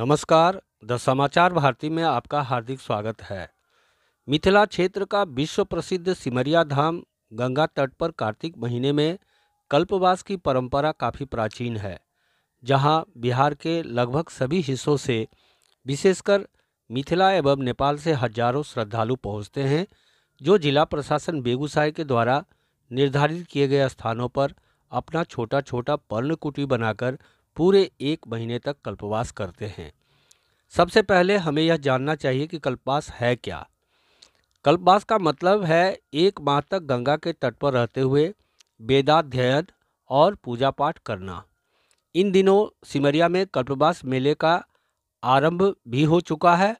नमस्कार द समाचार भारती में आपका हार्दिक स्वागत है मिथिला क्षेत्र का विश्व प्रसिद्ध सिमरिया धाम गंगा तट पर कार्तिक महीने में कल्पवास की परंपरा काफ़ी प्राचीन है जहां बिहार के लगभग सभी हिस्सों से विशेषकर मिथिला एवं नेपाल से हजारों श्रद्धालु पहुंचते हैं जो जिला प्रशासन बेगूसराय के द्वारा निर्धारित किए गए स्थानों पर अपना छोटा छोटा पर्णकुटी बनाकर पूरे एक महीने तक कल्पवास करते हैं सबसे पहले हमें यह जानना चाहिए कि कल्पवास है क्या कल्पवास का मतलब है एक माह तक गंगा के तट पर रहते हुए वेदाध्ययन और पूजा पाठ करना इन दिनों सिमरिया में कल्पवास मेले का आरंभ भी हो चुका है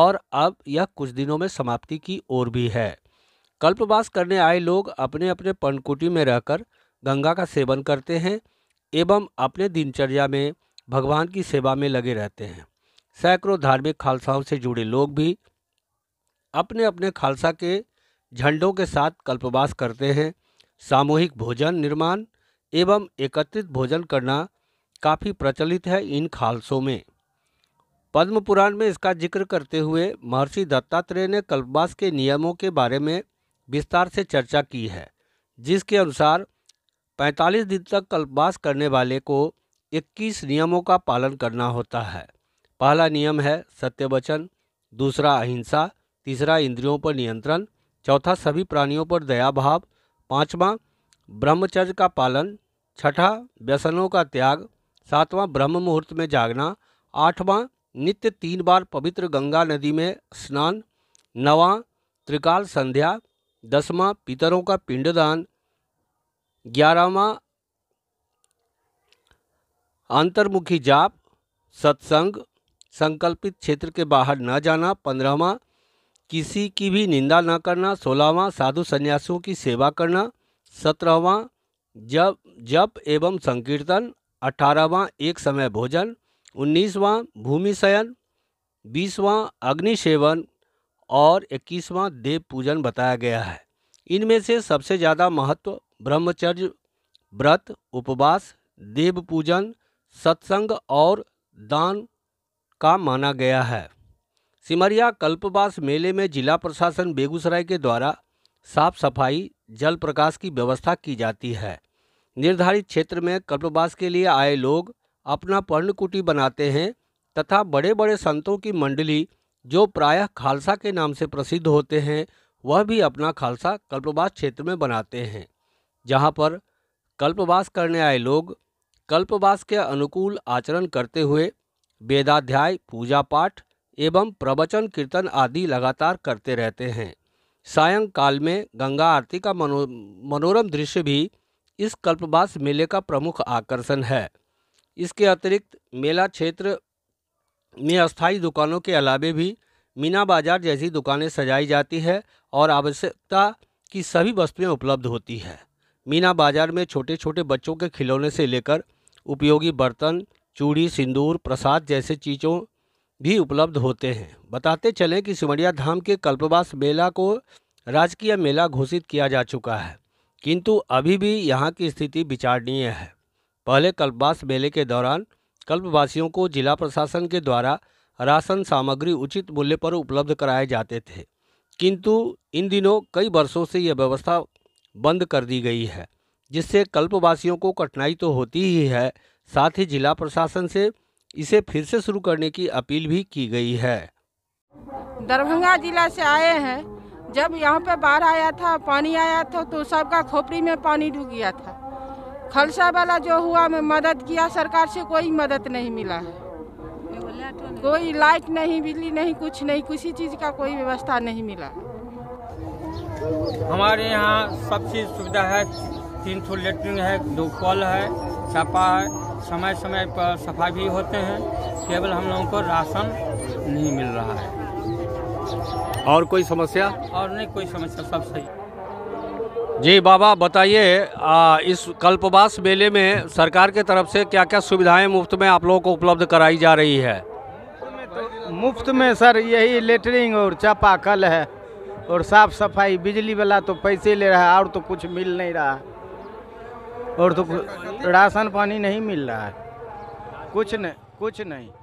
और अब यह कुछ दिनों में समाप्ति की ओर भी है कल्पवास करने आए लोग अपने अपने पनकुटी में रहकर गंगा का सेवन करते हैं एवं अपने दिनचर्या में भगवान की सेवा में लगे रहते हैं सैकड़ों धार्मिक खालसाओं से जुड़े लोग भी अपने अपने खालसा के झंडों के साथ कल्पवास करते हैं सामूहिक भोजन निर्माण एवं एकत्रित भोजन करना काफ़ी प्रचलित है इन खालसों में पद्म पुराण में इसका जिक्र करते हुए महर्षि दत्तात्रेय ने कल्पवास के नियमों के बारे में विस्तार से चर्चा की है जिसके अनुसार 45 दिन तक कल्पवास करने वाले को 21 नियमों का पालन करना होता है पहला नियम है सत्यवचन दूसरा अहिंसा तीसरा इंद्रियों पर नियंत्रण चौथा सभी प्राणियों पर दया भाव पाँचवा ब्रह्मचर्य का पालन छठा व्यसनों का त्याग सातवां ब्रह्म मुहूर्त में जागना आठवां नित्य तीन बार पवित्र गंगा नदी में स्नान नवा त्रिकाल संध्या दसवां पितरों का पिंडदान ग्यारहवा अंतर्मुखी जाप सत्संग संकल्पित क्षेत्र के बाहर न जाना पंद्रहवा किसी की भी निंदा न करना सोलहवा साधु संन्यासियों की सेवा करना सत्रहवा जप जप एवं संकीर्तन अठारहवा एक समय भोजन उन्नीसवा भूमि शयन बीसवा अग्नि सेवन और इक्कीसवा देव पूजन बताया गया है इनमें से सबसे ज़्यादा महत्व ब्रह्मचर्य व्रत उपवास देव पूजन सत्संग और दान का माना गया है सिमरिया कल्पवास मेले में जिला प्रशासन बेगूसराय के द्वारा साफ सफाई जल प्रकाश की व्यवस्था की जाती है निर्धारित क्षेत्र में कल्पवास के लिए आए लोग अपना पर्णकुटी बनाते हैं तथा बड़े बड़े संतों की मंडली जो प्रायः खालसा के नाम से प्रसिद्ध होते हैं वह भी अपना खालसा कल्पवास क्षेत्र में बनाते हैं जहाँ पर कल्पवास करने आए लोग कल्पवास के अनुकूल आचरण करते हुए वेदाध्याय पूजा पाठ एवं प्रवचन कीर्तन आदि लगातार करते रहते हैं सायंकाल में गंगा आरती का मनो मनोरम दृश्य भी इस कल्पवास मेले का प्रमुख आकर्षण है इसके अतिरिक्त मेला क्षेत्र में अस्थायी दुकानों के अलावे भी मीना बाजार जैसी दुकानें सजाई जाती है और आवश्यकता की सभी वस्तुएं उपलब्ध होती है मीना बाजार में छोटे छोटे बच्चों के खिलौने से लेकर उपयोगी बर्तन चूड़ी सिंदूर प्रसाद जैसे चीज़ों भी उपलब्ध होते हैं बताते चलें कि सिमरिया धाम के कल्पवास मेला को राजकीय मेला घोषित किया जा चुका है किंतु अभी भी यहाँ की स्थिति विचारणीय है पहले कल्पवास मेले के दौरान कल्पवासियों को जिला प्रशासन के द्वारा राशन सामग्री उचित मूल्य पर उपलब्ध कराए जाते थे किंतु इन दिनों कई वर्षों से यह व्यवस्था बंद कर दी गई है जिससे कल्पवासियों को कठिनाई तो होती ही है साथ ही जिला प्रशासन से इसे फिर से शुरू करने की अपील भी की गई है दरभंगा जिला से आए हैं जब यहाँ पे बाढ़ आया था पानी आया था तो सबका खोपड़ी में पानी डूब गया था खलसा वाला जो हुआ मैं मदद किया सरकार से कोई मदद नहीं मिला है कोई लाइट नहीं बिजली नहीं कुछ नहीं किसी चीज़ का कोई व्यवस्था नहीं मिला है हमारे यहाँ सब चीज़ सुविधा है तीन ठो लेटरिन है दो कल है छापा है समय समय पर सफाई भी होते हैं केवल हम लोगों को राशन नहीं मिल रहा है और कोई समस्या और नहीं कोई समस्या सब सही जी बाबा बताइए इस कल्पवास मेले में सरकार के तरफ से क्या क्या सुविधाएं मुफ्त में आप लोगों को उपलब्ध कराई जा रही है मुफ्त में सर यही लेटरिंग और चापा कल है और साफ सफाई बिजली वाला तो पैसे ले रहा है और तो कुछ मिल नहीं रहा और तो राशन पानी नहीं मिल रहा है कुछ नहीं कुछ नहीं